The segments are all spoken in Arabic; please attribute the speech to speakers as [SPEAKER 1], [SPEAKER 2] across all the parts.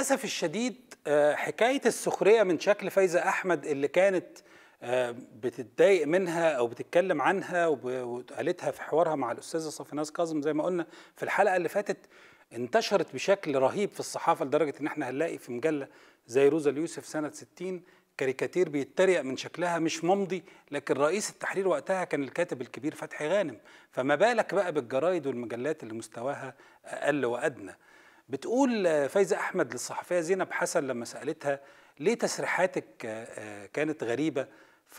[SPEAKER 1] للاسف الشديد آه، حكايه السخريه من شكل فايزه احمد اللي كانت آه، بتتضايق منها او بتتكلم عنها وقالتها في حوارها مع الاستاذه صافيناز كاظم زي ما قلنا في الحلقه اللي فاتت انتشرت بشكل رهيب في الصحافه لدرجه ان احنا هنلاقي في مجله زي روزا اليوسف سنه 60 كاريكاتير بيتريق من شكلها مش ممضي لكن رئيس التحرير وقتها كان الكاتب الكبير فتحي غانم فما بالك بقى بالجرايد والمجلات اللي مستواها اقل وادنى بتقول فايزة أحمد للصحفية زينب حسن لما سألتها ليه تسريحاتك آه، كانت غريبة ف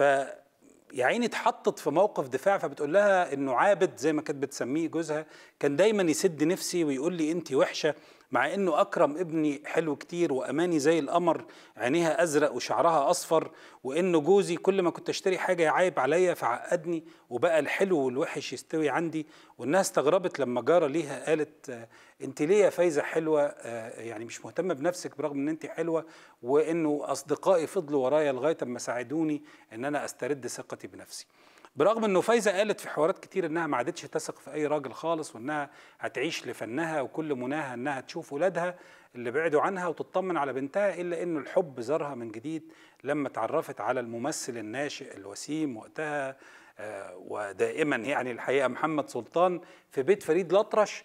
[SPEAKER 1] يا عيني اتحطت في موقف دفاع فبتقول لها انه عابد زي ما كانت بتسميه جوزها كان دايما يسد نفسي ويقول لي انت وحشه مع انه اكرم ابني حلو كتير واماني زي القمر عينيها ازرق وشعرها اصفر وانه جوزي كل ما كنت اشتري حاجه يعايب عليا فعقدني وبقى الحلو والوحش يستوي عندي والناس استغربت لما جاره ليها قالت انت ليه يا فايزه حلوه آه، يعني مش مهتمه بنفسك برغم ان انت حلوه وانه اصدقائي فضلوا ورايا لغايه اما ساعدوني ان انا استرد ثقتي بنفسي برغم انه فايزه قالت في حوارات كتير انها ما عادتش تثق في اي راجل خالص وانها هتعيش لفنها وكل مناها انها تشوف ولادها اللي بعدوا عنها وتطمن على بنتها الا انه الحب زارها من جديد لما تعرفت على الممثل الناشئ الوسيم وقتها آه، ودائما يعني الحقيقه محمد سلطان في بيت فريد الاطرش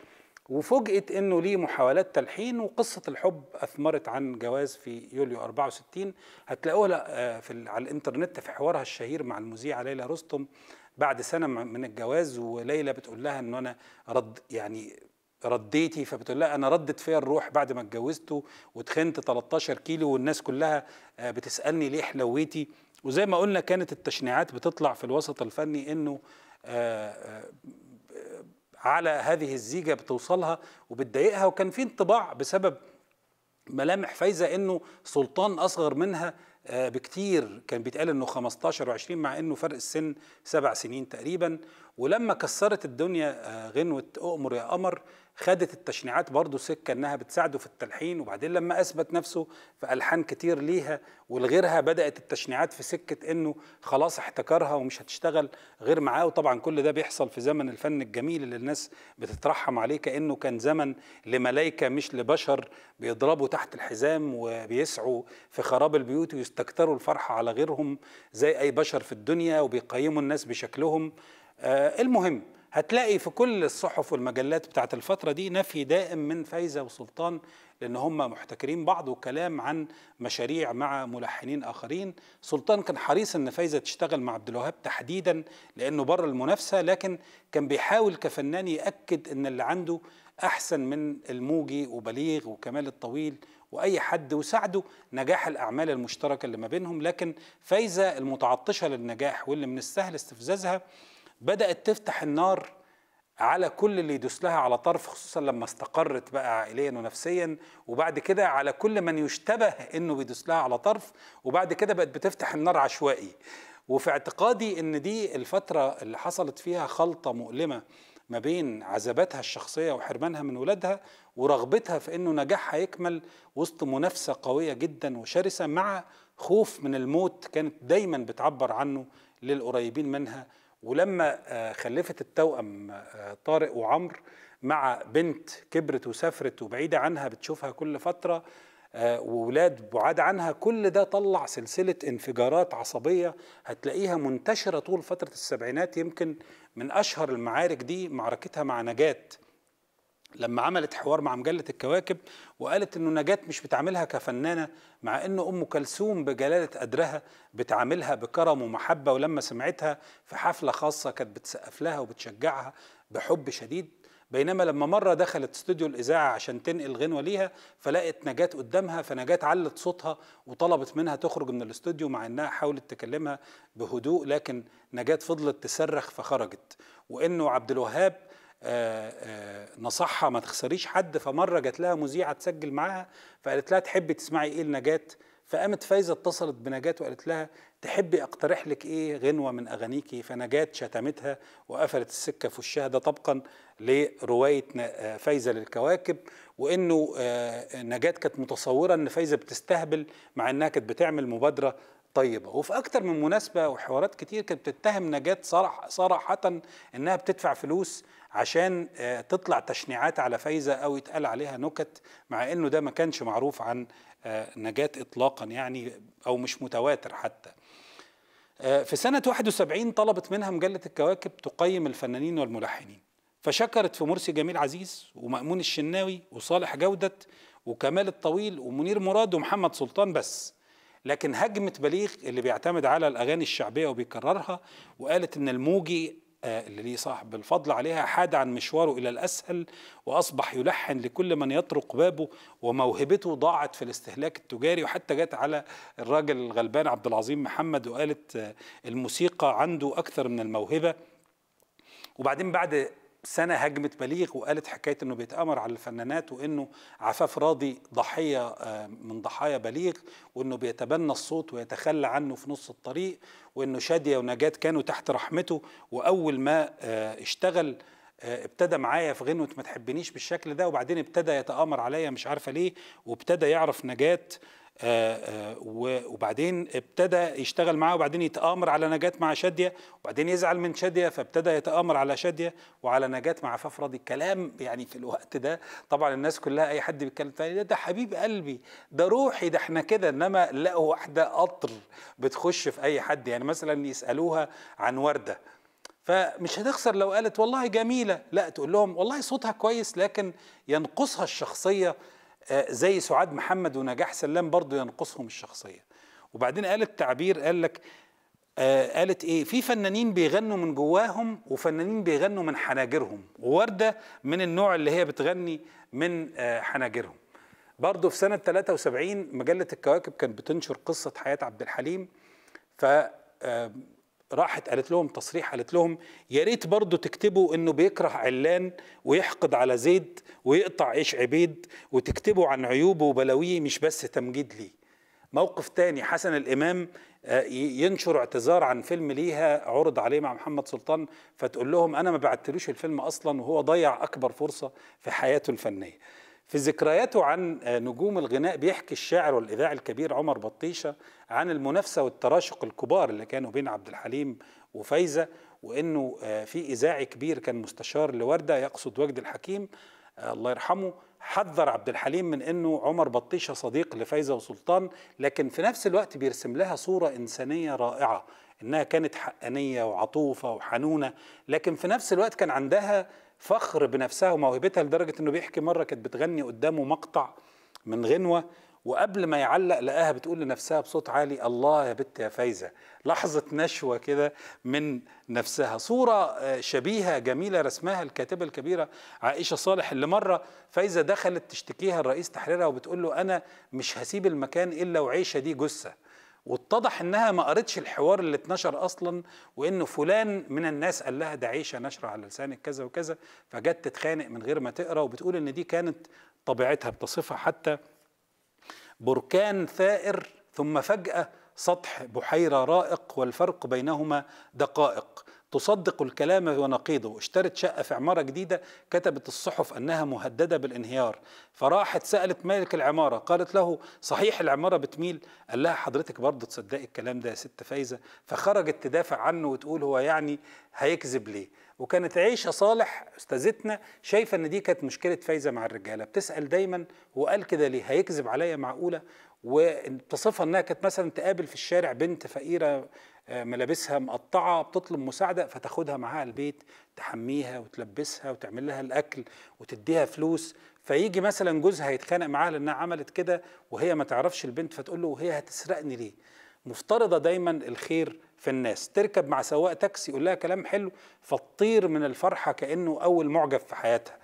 [SPEAKER 1] وفوجئت انه ليه محاولات تلحين وقصه الحب اثمرت عن جواز في يوليو 64 هتلاقوها آه، في على الانترنت في حوارها الشهير مع المذيعه ليلى رستم بعد سنه من الجواز وليلى بتقول لها انه انا رد يعني رديتي فبتقول لها انا ردت فيا الروح بعد ما اتجوزته وتخنت 13 كيلو والناس كلها آه، بتسالني ليه حلويتي وزي ما قلنا كانت التشنيعات بتطلع في الوسط الفني انه آه، على هذه الزيجه بتوصلها وبتضايقها وكان في انطباع بسبب ملامح فايزه انه سلطان اصغر منها آه، بكتير كان بيتقال انه 15 و20 مع انه فرق السن سبع سنين تقريبا ولما كسرت الدنيا آه، غنوه اؤمر يا قمر خدت التشنيعات برضه سكه انها بتساعده في التلحين وبعدين لما اثبت نفسه في الحان كتير ليها ولغيرها بدات التشنيعات في سكه انه خلاص احتكرها ومش هتشتغل غير معاه وطبعا كل ده بيحصل في زمن الفن الجميل اللي الناس بتترحم عليه كانه كان زمن لملائكه مش لبشر بيضربوا تحت الحزام وبيسعوا في خراب البيوت ويستكتروا الفرحه على غيرهم زي اي بشر في الدنيا وبيقيموا الناس بشكلهم آه، المهم هتلاقي في كل الصحف والمجلات بتاعت الفترة دي نفي دائم من فايزة وسلطان لأن هم محتكرين بعض وكلام عن مشاريع مع ملحنين آخرين سلطان كان حريص أن فايزة تشتغل مع عبد الوهاب تحديدا لأنه بره المنافسة لكن كان بيحاول كفنان يأكد أن اللي عنده أحسن من الموجي وبليغ وكمال الطويل واي حد وساعده نجاح الاعمال المشتركه اللي ما بينهم لكن فايزه المتعطشه للنجاح واللي من السهل استفزازها بدأت تفتح النار على كل اللي يدوس لها على طرف خصوصا لما استقرت بقى عائليا ونفسيا وبعد كده على كل من يشتبه انه بيدوس لها على طرف وبعد كده بقت بتفتح النار عشوائي وفي اعتقادي ان دي الفتره اللي حصلت فيها خلطه مؤلمه ما بين عذاباتها الشخصيه وحرمانها من ولادها ورغبتها في انه نجاحها يكمل وسط منافسه قويه جدا وشرسه مع خوف من الموت كانت دايما بتعبر عنه للقريبين منها ولما آه، خلفت التوأم آه، طارق وعمر مع بنت كبرت وسافرت وبعيدة عنها بتشوفها كل فترة آه، وولاد بعاد عنها كل ده طلع سلسلة انفجارات عصبية هتلاقيها منتشرة طول فترة السبعينات يمكن من أشهر المعارك دي معركتها مع نجاة لما عملت حوار مع مجلة الكواكب وقالت انه نجاة مش بتعاملها كفنانة مع ان ام كلثوم بجلالة قدرها بتعاملها بكرم ومحبة ولما سمعتها في حفلة خاصة كانت بتسقف لها وبتشجعها بحب شديد بينما لما مرة دخلت استوديو الإذاعة عشان تنقل غنوة ليها فلقت نجاة قدامها فنجاة علت صوتها وطلبت منها تخرج من الاستوديو مع إنها حاولت تكلمها بهدوء لكن نجاة فضلت تصرخ فخرجت وإنه عبد الوهاب آه، آه، نصحها ما تخسريش حد فمره جات لها مذيعه تسجل معاها فقالت لها تحبي تسمعي ايه لنجاه فقامت فايزه اتصلت بنجاه وقالت لها تحبي اقترح لك ايه غنوه من اغانيكي فنجاه شتمتها وقفلت السكه في وشها ده طبقا لروايه آه، فايزه للكواكب وانه نجاه كانت متصوره ان فايزه بتستهبل مع انها كانت بتعمل مبادره طيبه وفي اكتر من مناسبه وحوارات كتير كانت بتتهم نجاه صرح صراحه انها بتدفع فلوس عشان آه، تطلع تشنيعات على فايزه او يتقال عليها نكت مع انه ده ما كانش معروف عن آه، نجاه اطلاقا يعني او مش متواتر حتى آه، في سنة 71 طلبت منها مجلة الكواكب تقيم الفنانين والملحنين فشكرت في مرسي جميل عزيز ومأمون الشناوي وصالح جودت وكمال الطويل ومنير مراد ومحمد سلطان بس لكن هجمة بليغ اللي بيعتمد على الأغاني الشعبية وبيكررها وقالت إن الموجي آه، اللي ليه صاحب الفضل عليها حاد عن مشواره إلى الأسهل وأصبح يلحن لكل من يطرق بابه وموهبته ضاعت في الاستهلاك التجاري وحتى جت على الراجل الغلبان عبد العظيم محمد وقالت آه، الموسيقى عنده أكثر من الموهبة وبعدين بعد سنة هجمت بليغ وقالت حكاية أنه بيتأمر على الفنانات وأنه عفاف راضي ضحية آه، من ضحايا بليغ وأنه بيتبنى الصوت ويتخلى عنه في نص الطريق وأنه شادية ونجاة كانوا تحت رحمته وأول ما آه، اشتغل آه، ابتدى معايا في غنوة ما تحبنيش بالشكل ده وبعدين ابتدى يتآمر عليا مش عارفة ليه وابتدى يعرف نجاة آه، آه، وبعدين ابتدى يشتغل معاه وبعدين يتآمر على نجاة مع شادية وبعدين يزعل من شادية فابتدى يتآمر على شادية وعلى نجاة مع ففرضي الكلام يعني في الوقت ده طبعا الناس كلها أي حد بيتكلم ده ده حبيب قلبي ده روحي ده احنا كده إنما لقوا واحدة قطر بتخش في أي حد يعني مثلا يسألوها عن وردة فمش هتخسر لو قالت والله جميلة لا تقول لهم والله صوتها كويس لكن ينقصها الشخصية آه، زي سعاد محمد ونجاح سلام برضو ينقصهم الشخصية وبعدين قالت تعبير قال لك آه، قالت ايه في فنانين بيغنوا من جواهم وفنانين بيغنوا من حناجرهم ووردة من النوع اللي هي بتغني من آه، حناجرهم برضه في سنة 73 مجلة الكواكب كانت بتنشر قصة حياة عبد الحليم ف راحت قالت لهم تصريح قالت لهم يا ريت برضه تكتبوا انه بيكره علان ويحقد على زيد ويقطع عيش عبيد وتكتبوا عن عيوبه وبلاويه مش بس تمجيد ليه. موقف تاني حسن الامام آه، ينشر اعتذار عن فيلم ليها عرض عليه مع محمد سلطان فتقول لهم انا ما بعتلوش الفيلم اصلا وهو ضيع اكبر فرصه في حياته الفنيه. في ذكرياته عن آه، نجوم الغناء بيحكي الشاعر والإذاعي الكبير عمر بطيشة عن المنافسة والتراشق الكبار اللي كانوا بين عبد الحليم وفايزة وإنه آه، في إذاعي كبير كان مستشار لوردة يقصد وجد الحكيم آه، الله يرحمه حذر عبد الحليم من انه عمر بطيشه صديق لفايزه وسلطان لكن في نفس الوقت بيرسم لها صوره انسانيه رائعه انها كانت حقانيه وعطوفه وحنونه لكن في نفس الوقت كان عندها فخر بنفسها وموهبتها لدرجه انه بيحكي مره كانت بتغني قدامه مقطع من غنوه وقبل ما يعلق لقاها بتقول لنفسها بصوت عالي الله يا بت يا فايزه لحظه نشوه كده من نفسها صوره آه، شبيهه جميله رسمها الكاتبه الكبيره عائشه صالح اللي مره فايزه دخلت تشتكيها الرئيس تحريرها وبتقول له انا مش هسيب المكان الا وعيشه دي جثه واتضح انها ما قرتش الحوار اللي اتنشر اصلا وانه فلان من الناس قال لها ده عيشه نشره على لسانك كذا وكذا فجت تتخانق من غير ما تقرا وبتقول ان دي كانت طبيعتها بتصفها حتى بركان ثائر ثم فجاه سطح بحيره رائق والفرق بينهما دقائق تصدق الكلام ونقيضه اشترت شقة في عمارة جديدة كتبت الصحف أنها مهددة بالانهيار فراحت سألت مالك العمارة قالت له صحيح العمارة بتميل قال لها حضرتك برضه تصدقي الكلام ده يا ست فايزة فخرجت تدافع عنه وتقول هو يعني هيكذب ليه وكانت عيشة صالح استاذتنا شايفة ان دي كانت مشكلة فايزة مع الرجالة بتسأل دايما وقال كده ليه هيكذب عليا معقولة وتصفها انها كانت مثلا تقابل في الشارع بنت فقيره آه، ملابسها مقطعه بتطلب مساعده فتاخدها معاها البيت تحميها وتلبسها وتعمل لها الاكل وتديها فلوس فيجي مثلا جوزها يتخانق معاها لانها عملت كده وهي ما تعرفش البنت فتقول له وهي هتسرقني ليه؟ مفترضه دايما الخير في الناس تركب مع سواق تاكسي يقول لها كلام حلو فتطير من الفرحه كانه اول معجب في حياتها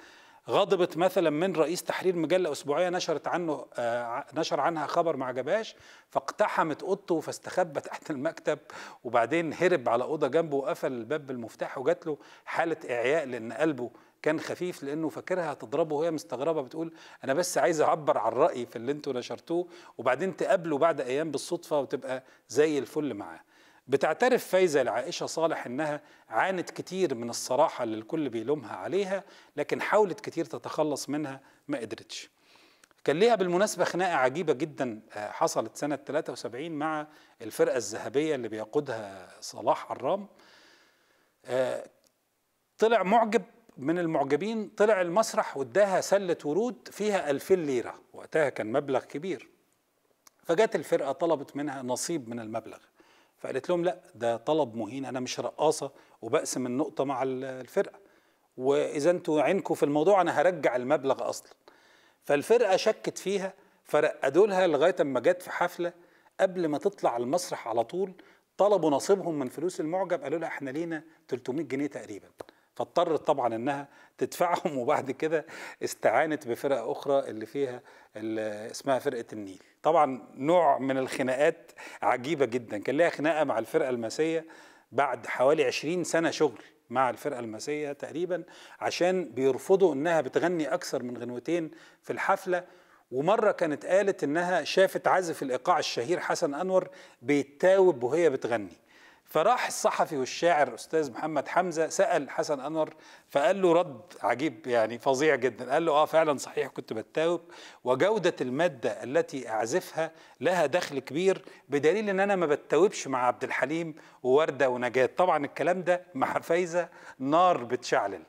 [SPEAKER 1] غضبت مثلا من رئيس تحرير مجله اسبوعيه نشرت عنه آه، نشر عنها خبر ما عجبهاش فاقتحمت اوضته فاستخبى تحت المكتب وبعدين هرب على اوضه جنبه وقفل الباب بالمفتاح وجات له حاله اعياء لان قلبه كان خفيف لانه فاكرها هتضربه وهي مستغربه بتقول انا بس عايز اعبر عن رايي في اللي انتوا نشرتوه وبعدين تقابله بعد ايام بالصدفه وتبقى زي الفل معاه بتعترف فايزة لعائشة صالح إنها عانت كتير من الصراحة اللي الكل بيلومها عليها لكن حاولت كتير تتخلص منها ما قدرتش كان ليها بالمناسبة خناقة عجيبة جدا آه، حصلت سنة 73 مع الفرقة الذهبية اللي بيقودها صلاح عرام آه، طلع معجب من المعجبين طلع المسرح واداها سلة ورود فيها 2000 ليرة وقتها كان مبلغ كبير فجت الفرقة طلبت منها نصيب من المبلغ فقالت لهم لا ده طلب مهين انا مش رقاصه وبقسم النقطه مع الفرقه واذا انتوا عينكم في الموضوع انا هرجع المبلغ اصلا فالفرقه شكت فيها فرقدوا لها لغايه اما جت في حفله قبل ما تطلع المسرح على طول طلبوا نصيبهم من فلوس المعجب قالوا لها احنا لينا 300 جنيه تقريبا فاضطرت طبعا انها تدفعهم وبعد كده استعانت بفرق اخرى اللي فيها اللي اسمها فرقه النيل طبعا نوع من الخناقات عجيبه جدا كان ليها خناقه مع الفرقه الماسيه بعد حوالي 20 سنه شغل مع الفرقه الماسيه تقريبا عشان بيرفضوا انها بتغني اكثر من غنوتين في الحفله ومرة كانت قالت إنها شافت عازف الإيقاع الشهير حسن أنور بيتاوب وهي بتغني فراح الصحفي والشاعر استاذ محمد حمزه سال حسن انور فقال له رد عجيب يعني فظيع جدا قال له اه فعلا صحيح كنت بتاوب وجوده الماده التي اعزفها لها دخل كبير بدليل ان انا ما بتاوبش مع عبد الحليم وورده ونجاه طبعا الكلام ده مع فايزه نار بتشعلل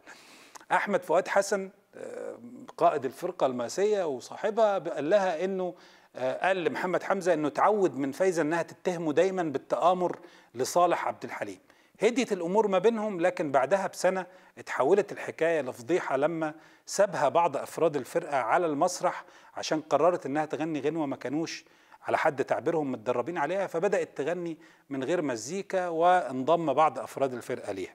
[SPEAKER 1] احمد فؤاد حسن آه، قائد الفرقه الماسيه وصاحبها قال لها انه آه، قال لمحمد حمزه انه تعود من فايزه انها تتهمه دايما بالتامر لصالح عبد الحليم هديت الامور ما بينهم لكن بعدها بسنه اتحولت الحكايه لفضيحه لما سابها بعض افراد الفرقه على المسرح عشان قررت انها تغني غنوه ما كانوش على حد تعبيرهم متدربين عليها فبدات تغني من غير مزيكا وانضم بعض افراد الفرقه ليها.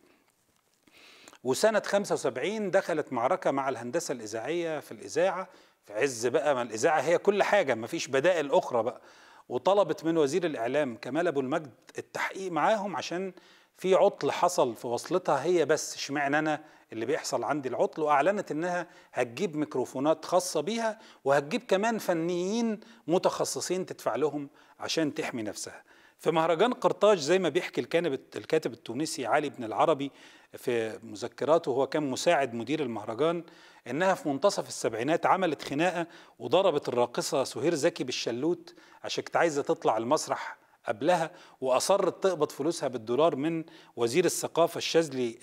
[SPEAKER 1] وسنه 75 دخلت معركه مع الهندسه الاذاعيه في الاذاعه في عز بقى ما الاذاعه هي كل حاجه ما فيش بدائل اخرى بقى وطلبت من وزير الاعلام كمال ابو المجد التحقيق معاهم عشان في عطل حصل في وصلتها هي بس اشمعنى انا اللي بيحصل عندي العطل واعلنت انها هتجيب ميكروفونات خاصه بيها وهتجيب كمان فنيين متخصصين تدفع لهم عشان تحمي نفسها في مهرجان قرطاج زي ما بيحكي الكاتب التونسي علي بن العربي في مذكراته وهو كان مساعد مدير المهرجان انها في منتصف السبعينات عملت خناقه وضربت الراقصه سهير زكي بالشلوت عشان كانت عايزه تطلع المسرح قبلها وأصرت تقبض فلوسها بالدولار من وزير الثقافة الشاذلي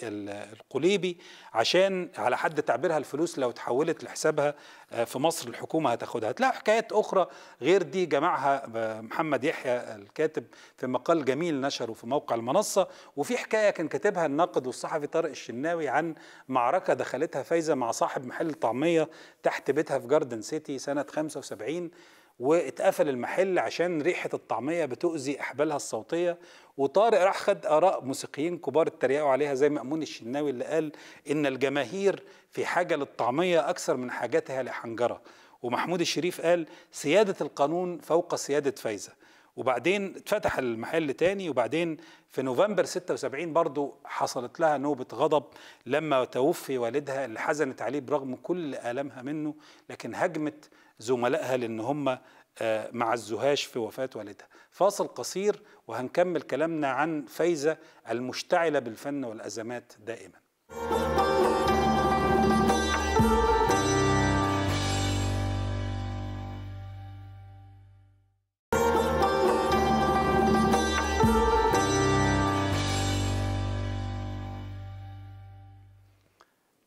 [SPEAKER 1] القليبي عشان على حد تعبيرها الفلوس لو اتحولت لحسابها آه، في مصر الحكومة هتاخدها هتلاقي حكايات أخرى غير دي جمعها آه، محمد يحيى الكاتب في مقال جميل نشره في موقع المنصة وفي حكاية كان كاتبها الناقد والصحفي طارق الشناوي عن معركة دخلتها فايزة مع صاحب محل طعمية تحت بيتها في جاردن سيتي سنة 75 واتقفل المحل عشان ريحه الطعميه بتؤذي احبالها الصوتيه وطارق راح خد اراء موسيقيين كبار اتريقوا عليها زي مامون الشناوي اللي قال ان الجماهير في حاجه للطعميه اكثر من حاجتها لحنجره ومحمود الشريف قال سياده القانون فوق سياده فايزه وبعدين اتفتح المحل تاني وبعدين في نوفمبر 76 برضو حصلت لها نوبة غضب لما توفي والدها اللي حزنت عليه برغم كل آلامها منه لكن هجمت زملائها لأن هم آه، ما عزوهاش في وفاة والدها فاصل قصير وهنكمل كلامنا عن فايزة المشتعلة بالفن والأزمات دائماً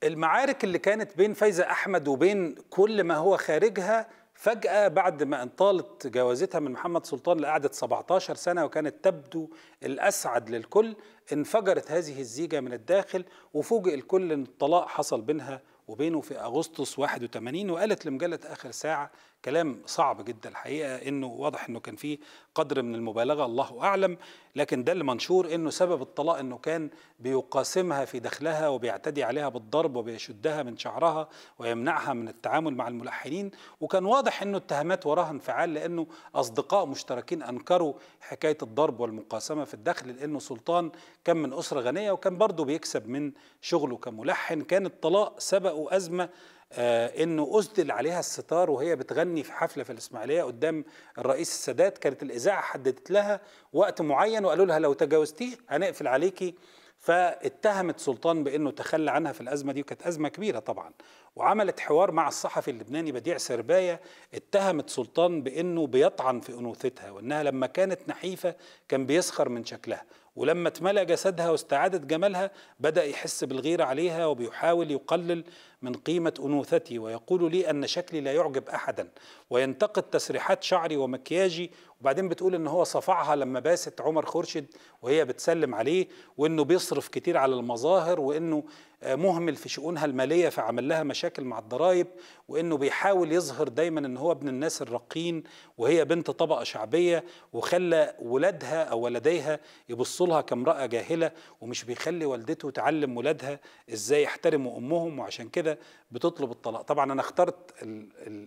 [SPEAKER 1] المعارك اللي كانت بين فايزة أحمد وبين كل ما هو خارجها فجأة بعد ما انطالت جوازتها من محمد سلطان لقعدة 17 سنة وكانت تبدو الأسعد للكل انفجرت هذه الزيجة من الداخل وفوجئ الكل أن الطلاق حصل بينها وبينه في أغسطس 81 وقالت لمجلة آخر ساعة كلام صعب جدا الحقيقة أنه واضح أنه كان فيه قدر من المبالغة الله أعلم لكن ده اللي منشور انه سبب الطلاق انه كان بيقاسمها في دخلها وبيعتدي عليها بالضرب وبيشدها من شعرها ويمنعها من التعامل مع الملحنين وكان واضح انه اتهامات وراها انفعال لانه اصدقاء مشتركين انكروا حكايه الضرب والمقاسمه في الدخل لانه سلطان كان من اسره غنيه وكان برضه بيكسب من شغله كملحن كان الطلاق سبقه ازمه آه، انه اسدل عليها الستار وهي بتغني في حفله في الاسماعيليه قدام الرئيس السادات كانت الاذاعه حددت لها وقت معين وقالوا لها لو تجاوزتيه هنقفل عليكي فاتهمت سلطان بانه تخلى عنها في الازمه دي وكانت ازمه كبيره طبعا وعملت حوار مع الصحفي اللبناني بديع سربايه اتهمت سلطان بانه بيطعن في انوثتها وانها لما كانت نحيفه كان بيسخر من شكلها ولما اتملى جسدها واستعادت جمالها بدا يحس بالغيره عليها وبيحاول يقلل من قيمه انوثتي ويقول لي ان شكلي لا يعجب احدا وينتقد تسريحات شعري ومكياجي وبعدين بتقول ان هو صفعها لما باست عمر خورشيد وهي بتسلم عليه وانه بيصرف كتير على المظاهر وانه آه، مهمل في شؤونها المالية فعمل لها مشاكل مع الضرائب وإنه بيحاول يظهر دايما إن هو ابن الناس الرقين وهي بنت طبقة شعبية وخلى ولادها أو ولديها يبصوا لها كامرأة جاهلة ومش بيخلي والدته تعلم ولادها إزاي يحترموا أمهم وعشان كده بتطلب الطلاق طبعا أنا اخترت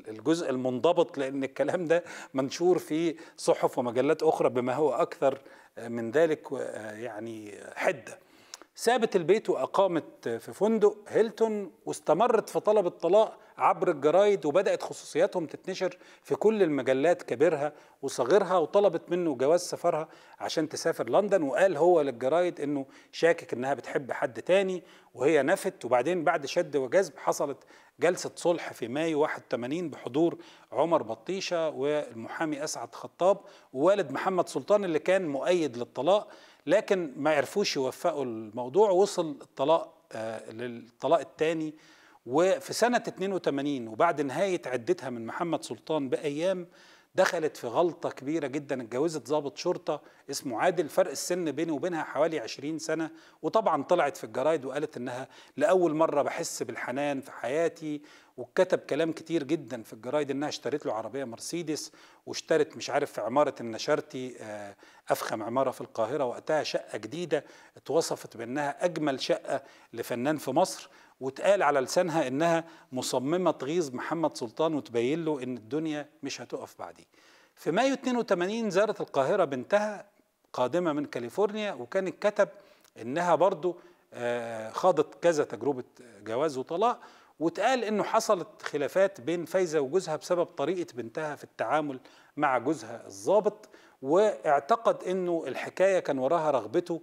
[SPEAKER 1] الجزء المنضبط لأن الكلام ده منشور في صحف ومجلات أخرى بما هو أكثر آه، من ذلك آه، يعني حده سابت البيت وأقامت في فندق هيلتون واستمرت في طلب الطلاق عبر الجرايد وبدأت خصوصياتهم تتنشر في كل المجلات كبيرها وصغيرها وطلبت منه جواز سفرها عشان تسافر لندن وقال هو للجرايد انه شاكك انها بتحب حد تاني وهي نفت وبعدين بعد شد وجذب حصلت جلسة صلح في مايو 81 بحضور عمر بطيشة والمحامي أسعد خطاب ووالد محمد سلطان اللي كان مؤيد للطلاق لكن ما عرفوش يوفقوا الموضوع وصل الطلاق آه، للطلاق الثاني وفي سنة 82 وبعد نهاية عدتها من محمد سلطان بأيام دخلت في غلطه كبيره جدا اتجوزت ضابط شرطه اسمه عادل فرق السن بيني وبينها حوالي 20 سنه وطبعا طلعت في الجرايد وقالت انها لاول مره بحس بالحنان في حياتي وكتب كلام كتير جدا في الجرايد انها اشترت له عربيه مرسيدس واشترت مش عارف في عماره النشرتي آه، افخم عماره في القاهره وقتها شقه جديده اتوصفت بانها اجمل شقه لفنان في مصر واتقال على لسانها انها مصممه تغيظ محمد سلطان وتبين له ان الدنيا مش هتقف بعديه. في مايو 82 زارت القاهره بنتها قادمه من كاليفورنيا وكانت كتب انها برضه آه، خاضت كذا تجربه جواز وطلاق واتقال انه حصلت خلافات بين فايزه وجوزها بسبب طريقه بنتها في التعامل مع جوزها الظابط واعتقد انه الحكايه كان وراها رغبته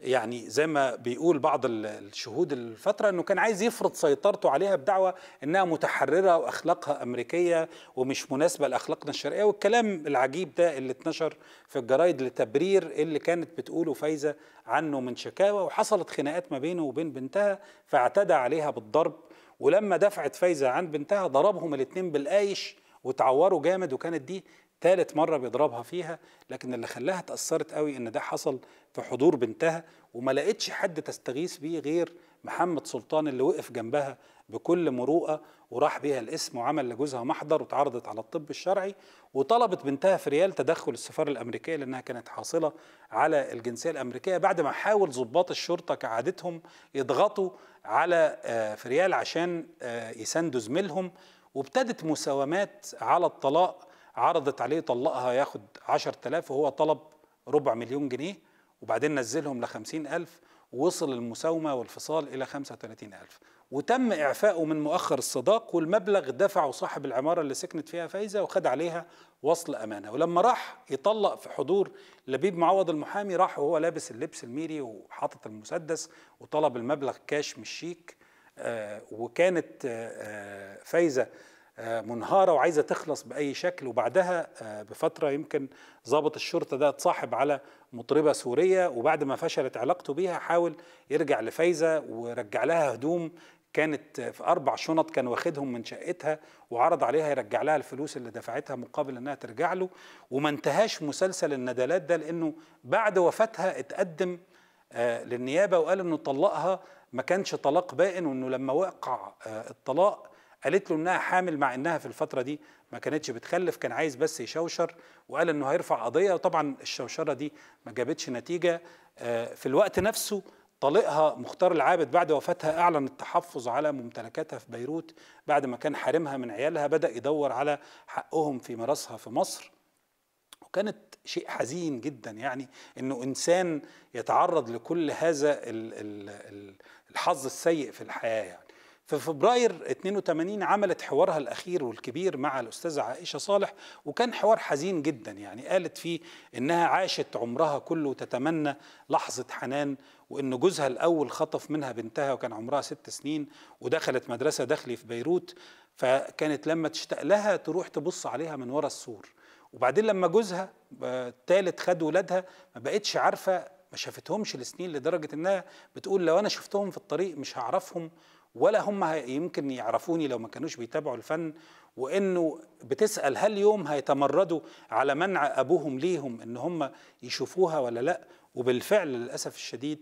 [SPEAKER 1] يعني زي ما بيقول بعض الشهود الفترة أنه كان عايز يفرض سيطرته عليها بدعوة أنها متحررة وأخلاقها أمريكية ومش مناسبة لأخلاقنا الشرقية والكلام العجيب ده اللي اتنشر في الجرايد لتبرير اللي كانت بتقوله فايزة عنه من شكاوى وحصلت خناقات ما بينه وبين بنتها فاعتدى عليها بالضرب ولما دفعت فايزة عن بنتها ضربهم الاتنين بالقايش وتعوروا جامد وكانت دي ثالث مرة بيضربها فيها لكن اللي خلاها اتأثرت قوي إن ده حصل في حضور بنتها وما لقتش حد تستغيث بيه غير محمد سلطان اللي وقف جنبها بكل مروءة وراح بيها الاسم وعمل لجوزها محضر وتعرضت على الطب الشرعي وطلبت بنتها في ريال تدخل السفارة الأمريكية لأنها كانت حاصلة على الجنسية الأمريكية بعد ما حاول ضباط الشرطة كعادتهم يضغطوا على آه، فريال عشان آه، يساندوا زميلهم وابتدت مساومات على الطلاق عرضت عليه طلقها ياخد 10000 وهو طلب ربع مليون جنيه وبعدين نزلهم ل 50000 ووصل المساومة والفصال إلى 35000 وتم إعفائه من مؤخر الصداق والمبلغ دفعه صاحب العمارة اللي سكنت فيها فايزة وخد عليها وصل أمانة ولما راح يطلق في حضور لبيب معوض المحامي راح وهو لابس اللبس الميري وحاطط المسدس وطلب المبلغ كاش مش شيك آه، وكانت آه، آه، فايزة آه، منهاره وعايزه تخلص باي شكل وبعدها آه، بفتره يمكن ضابط الشرطه ده اتصاحب على مطربه سوريه وبعد ما فشلت علاقته بيها حاول يرجع لفايزه ورجع لها هدوم كانت في اربع شنط كان واخدهم من شقتها وعرض عليها يرجع لها الفلوس اللي دفعتها مقابل انها ترجع له وما انتهاش مسلسل الندلات ده لانه بعد وفاتها اتقدم آه، للنيابه وقال انه طلقها ما كانش طلاق بائن وانه لما وقع الطلاق قالت له انها حامل مع انها في الفتره دي ما كانتش بتخلف كان عايز بس يشوشر وقال انه هيرفع قضيه وطبعا الشوشره دي ما جابتش نتيجه آه، في الوقت نفسه طليقها مختار العابد بعد وفاتها اعلن التحفظ على ممتلكاتها في بيروت بعد ما كان حارمها من عيالها بدا يدور على حقهم في ميراثها في مصر وكانت شيء حزين جدا يعني انه انسان يتعرض لكل هذا الحظ السيء في الحياه يعني في فبراير 82 عملت حوارها الأخير والكبير مع الأستاذة عائشة صالح وكان حوار حزين جدا يعني قالت فيه إنها عاشت عمرها كله تتمنى لحظة حنان وإن جوزها الأول خطف منها بنتها وكان عمرها ست سنين ودخلت مدرسة داخلي في بيروت فكانت لما تشتاق لها تروح تبص عليها من ورا السور وبعدين لما جوزها آه، الثالث خد ولادها ما بقتش عارفة ما شافتهمش لسنين لدرجة إنها بتقول لو أنا شفتهم في الطريق مش هعرفهم ولا هم يمكن يعرفوني لو ما كانوش بيتابعوا الفن وانه بتسال هل يوم هيتمردوا على منع ابوهم ليهم ان هم يشوفوها ولا لا وبالفعل للاسف الشديد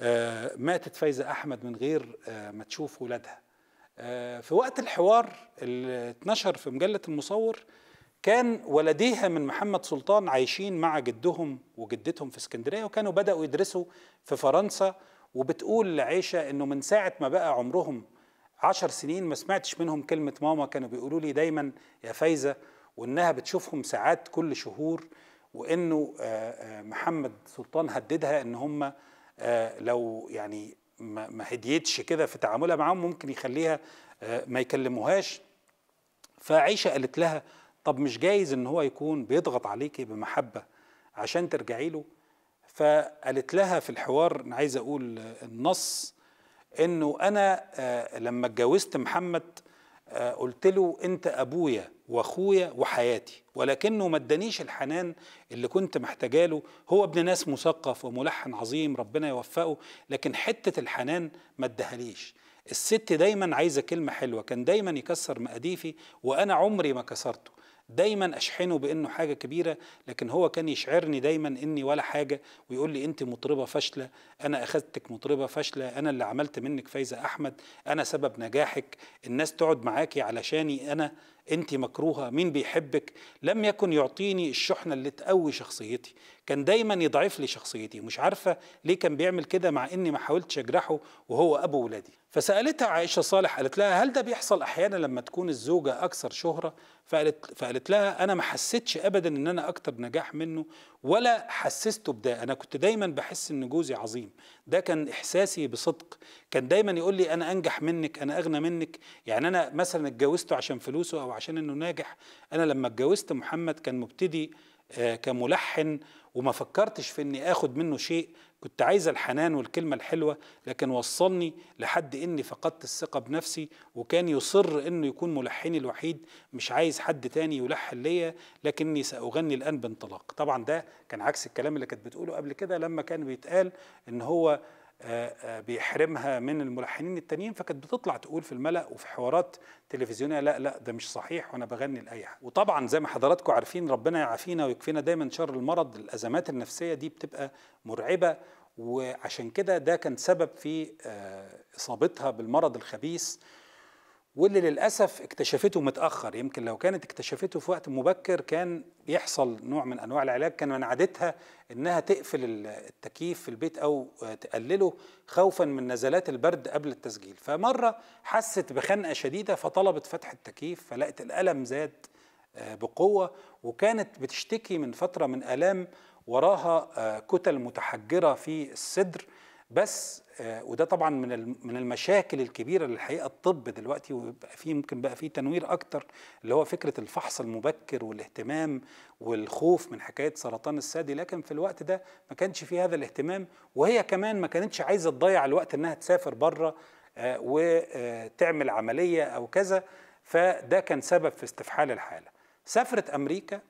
[SPEAKER 1] آه، ماتت فايزه احمد من غير آه، ما تشوف ولادها آه، في وقت الحوار اللي اتنشر في مجله المصور كان ولديها من محمد سلطان عايشين مع جدهم وجدتهم في اسكندريه وكانوا بداوا يدرسوا في فرنسا وبتقول لعيشه انه من ساعه ما بقى عمرهم عشر سنين ما سمعتش منهم كلمه ماما كانوا بيقولوا لي دايما يا فايزه وانها بتشوفهم ساعات كل شهور وانه آه، آه، محمد سلطان هددها ان هم آه، لو يعني ما هديتش كده في تعاملها معاهم ممكن يخليها ما يكلموهاش فعيشه قالت لها طب مش جايز ان هو يكون بيضغط عليكي بمحبه عشان ترجعي له فقالت لها في الحوار انا عايز اقول النص انه انا آه، لما اتجوزت محمد آه، قلت له انت ابويا واخويا وحياتي ولكنه ما ادانيش الحنان اللي كنت محتاجه له هو ابن ناس مثقف وملحن عظيم ربنا يوفقه لكن حته الحنان ما ادهاليش الست دايما عايزه كلمه حلوه كان دايما يكسر مقاديفي وانا عمري ما كسرته دايما اشحنه بانه حاجه كبيره لكن هو كان يشعرني دايما اني ولا حاجه ويقول لي انت مطربه فاشله انا اخذتك مطربه فاشله انا اللي عملت منك فايزه احمد انا سبب نجاحك الناس تقعد معاكي علشاني انا انت مكروهه مين بيحبك لم يكن يعطيني الشحنه اللي تقوي شخصيتي كان دايما يضعف لي شخصيتي مش عارفه ليه كان بيعمل كده مع اني ما حاولتش اجرحه وهو ابو ولادي فسالتها عائشه صالح قالت لها هل ده بيحصل احيانا لما تكون الزوجه اكثر شهره فقالت فقالت لها انا ما حسيتش ابدا ان انا اكثر نجاح منه ولا حسسته بده انا كنت دايما بحس ان جوزي عظيم ده كان احساسي بصدق كان دايما يقول لي انا انجح منك انا اغنى منك يعني انا مثلا اتجوزته عشان فلوسه او عشان انه ناجح انا لما اتجوزت محمد كان مبتدي آه، كملحن وما فكرتش في اني اخد منه شيء كنت عايز الحنان والكلمة الحلوة لكن وصلني لحد إني فقدت الثقة بنفسي وكان يصر إنه يكون ملحني الوحيد مش عايز حد تاني يلحن ليا لكني سأغني الآن بانطلاق طبعا ده كان عكس الكلام اللي كانت بتقوله قبل كده لما كان بيتقال إن هو آه، آه، بيحرمها من الملحنين التانيين فكانت بتطلع تقول في الملأ وفي حوارات تلفزيونيه لا لا ده مش صحيح وانا بغني لاي حد وطبعا زي ما حضراتكم عارفين ربنا يعافينا ويكفينا دايما شر المرض الازمات النفسيه دي بتبقى مرعبه وعشان كده ده كان سبب في آه، اصابتها بالمرض الخبيث واللي للاسف اكتشفته متاخر يمكن لو كانت اكتشفته في وقت مبكر كان يحصل نوع من انواع العلاج كان من عادتها انها تقفل التكييف في البيت او تقلله خوفا من نزلات البرد قبل التسجيل فمره حست بخنقه شديده فطلبت فتح التكييف فلقت الالم زاد آه، بقوه وكانت بتشتكي من فتره من الام وراها آه، كتل متحجره في الصدر بس آه، وده طبعا من من المشاكل الكبيره للحقيقه الطب دلوقتي ويبقى فيه يمكن بقى فيه تنوير اكتر اللي هو فكره الفحص المبكر والاهتمام والخوف من حكايه سرطان الثدي لكن في الوقت ده ما كانش في هذا الاهتمام وهي كمان ما كانتش عايزه تضيع الوقت انها تسافر بره آه، وتعمل آه، عمليه او كذا فده كان سبب في استفحال الحاله سافرت امريكا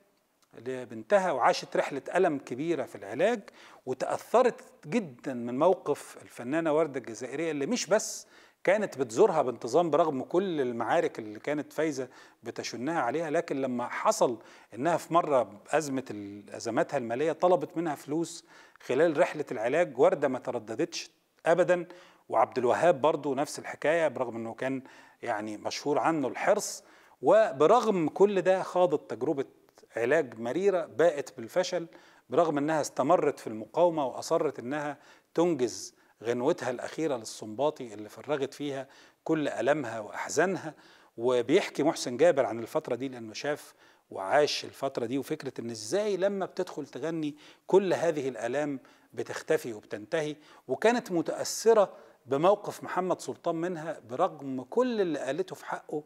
[SPEAKER 1] لبنتها وعاشت رحلة ألم كبيرة في العلاج وتأثرت جدا من موقف الفنانة وردة الجزائرية اللي مش بس كانت بتزورها بانتظام برغم كل المعارك اللي كانت فايزة بتشنها عليها لكن لما حصل انها في مرة أزمة أزماتها المالية طلبت منها فلوس خلال رحلة العلاج وردة ما ترددتش أبدا وعبد الوهاب برضو نفس الحكاية برغم انه كان يعني مشهور عنه الحرص وبرغم كل ده خاضت تجربة علاج مريرة باءت بالفشل برغم أنها استمرت في المقاومة وأصرت أنها تنجز غنوتها الأخيرة للصنباطي اللي فرغت فيها كل ألمها وأحزانها وبيحكي محسن جابر عن الفترة دي لأنه شاف وعاش الفترة دي وفكرة إن إزاي لما بتدخل تغني كل هذه الآلام بتختفي وبتنتهي وكانت متأثرة بموقف محمد سلطان منها برغم كل اللي قالته في حقه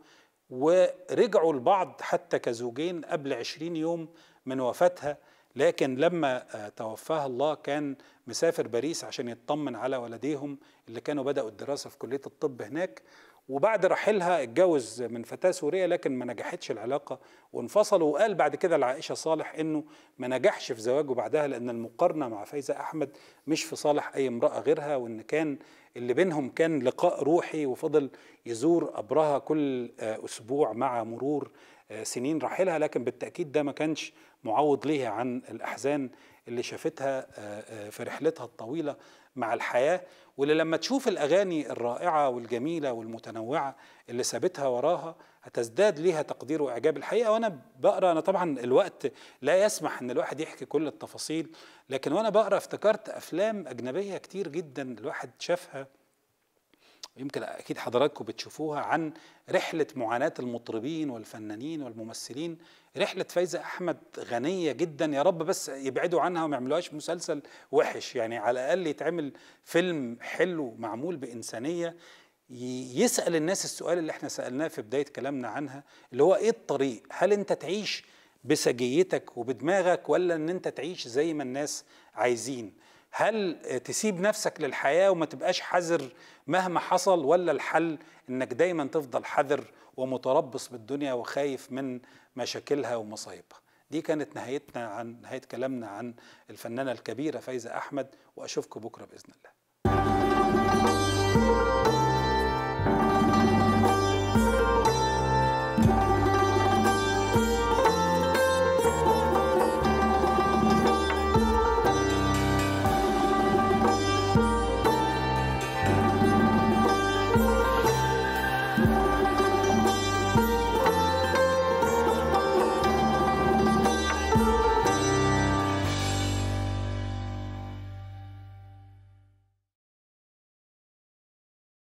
[SPEAKER 1] ورجعوا البعض حتى كزوجين قبل عشرين يوم من وفاتها لكن لما آه، توفاها الله كان مسافر باريس عشان يطمن على ولديهم اللي كانوا بدأوا الدراسة في كلية الطب هناك وبعد رحيلها اتجوز من فتاة سورية لكن ما نجحتش العلاقة وانفصلوا وقال بعد كده لعائشه صالح انه ما نجحش في زواجه بعدها لان المقارنه مع فايزه احمد مش في صالح اي امراه غيرها وان كان اللي بينهم كان لقاء روحي وفضل يزور قبرها كل آه، اسبوع مع مرور آه، سنين رحيلها لكن بالتاكيد ده ما كانش معوض ليها عن الاحزان اللي شافتها آه، في رحلتها الطويله مع الحياه واللي لما تشوف الاغاني الرائعه والجميله والمتنوعه اللي سابتها وراها هتزداد ليها تقدير واعجاب الحقيقه وانا بقرا انا طبعا الوقت لا يسمح ان الواحد يحكي كل التفاصيل لكن وانا بقرا افتكرت افلام اجنبيه كتير جدا الواحد شافها يمكن اكيد حضراتكم بتشوفوها عن رحله معاناه المطربين والفنانين والممثلين رحله فايزه احمد غنيه جدا يا رب بس يبعدوا عنها وما يعملوهاش مسلسل وحش يعني على الاقل يتعمل فيلم حلو معمول بانسانيه يسأل الناس السؤال اللي احنا سألناه في بداية كلامنا عنها اللي هو ايه الطريق هل انت تعيش بسجيتك وبدماغك ولا ان انت تعيش زي ما الناس عايزين هل تسيب نفسك للحياة وما تبقاش حذر مهما حصل ولا الحل انك دايما تفضل حذر ومتربص بالدنيا وخايف من مشاكلها ومصايبها دي كانت نهايتنا عن نهاية كلامنا عن الفنانة الكبيرة فايزة أحمد وأشوفكم بكرة بإذن الله